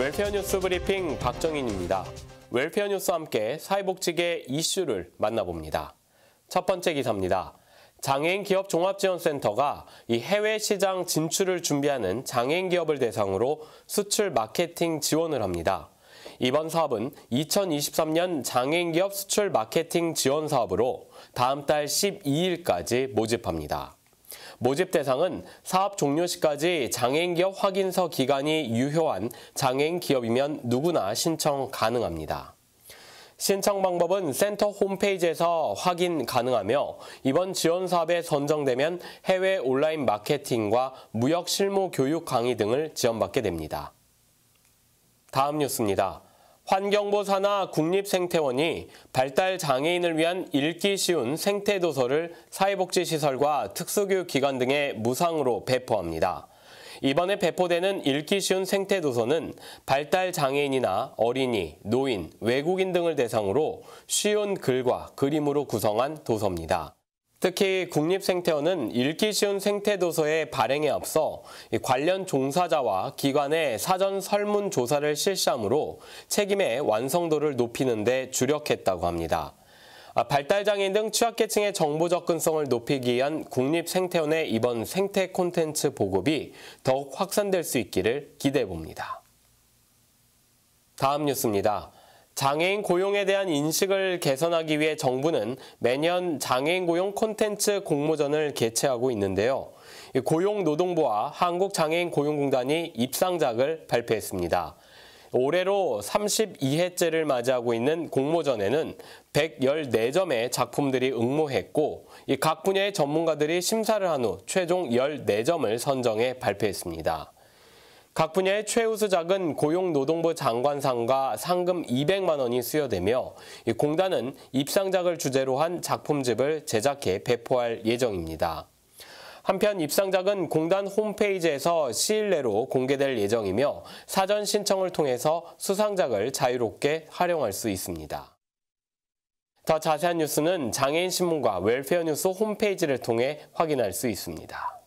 웰페어 뉴스 브리핑 박정인입니다. 웰페어 뉴스와 함께 사회복지계 이슈를 만나봅니다. 첫 번째 기사입니다. 장애인 기업 종합지원센터가 이 해외 시장 진출을 준비하는 장애인 기업을 대상으로 수출 마케팅 지원을 합니다. 이번 사업은 2023년 장애인 기업 수출 마케팅 지원 사업으로 다음 달 12일까지 모집합니다. 모집 대상은 사업 종료 시까지 장애인 기업 확인서 기간이 유효한 장애인 기업이면 누구나 신청 가능합니다. 신청 방법은 센터 홈페이지에서 확인 가능하며 이번 지원 사업에 선정되면 해외 온라인 마케팅과 무역 실무 교육 강의 등을 지원받게 됩니다. 다음 뉴스입니다. 환경부 산하 국립생태원이 발달 장애인을 위한 읽기 쉬운 생태도서를 사회복지시설과 특수교육기관 등에 무상으로 배포합니다. 이번에 배포되는 읽기 쉬운 생태도서는 발달 장애인이나 어린이, 노인, 외국인 등을 대상으로 쉬운 글과 그림으로 구성한 도서입니다. 특히 국립생태원은 읽기 쉬운 생태도서의 발행에 앞서 관련 종사자와 기관의 사전 설문조사를 실시함으로 책임의 완성도를 높이는 데 주력했다고 합니다. 아, 발달장애인 등 취약계층의 정보 접근성을 높이기 위한 국립생태원의 이번 생태 콘텐츠 보급이 더욱 확산될 수 있기를 기대해봅니다. 다음 뉴스입니다. 장애인 고용에 대한 인식을 개선하기 위해 정부는 매년 장애인 고용 콘텐츠 공모전을 개최하고 있는데요. 고용노동부와 한국장애인 고용공단이 입상작을 발표했습니다. 올해로 32회째를 맞이하고 있는 공모전에는 114점의 작품들이 응모했고 각 분야의 전문가들이 심사를 한 후 최종 14점을 선정해 발표했습니다. 각 분야의 최우수작은 고용노동부 장관상과 상금 200만 원이 수여되며 공단은 입상작을 주제로 한 작품집을 제작해 배포할 예정입니다. 한편 입상작은 공단 홈페이지에서 시일 내로 공개될 예정이며 사전 신청을 통해서 수상작을 자유롭게 활용할 수 있습니다. 더 자세한 뉴스는 장애인신문과 웰페어뉴스 홈페이지를 통해 확인할 수 있습니다.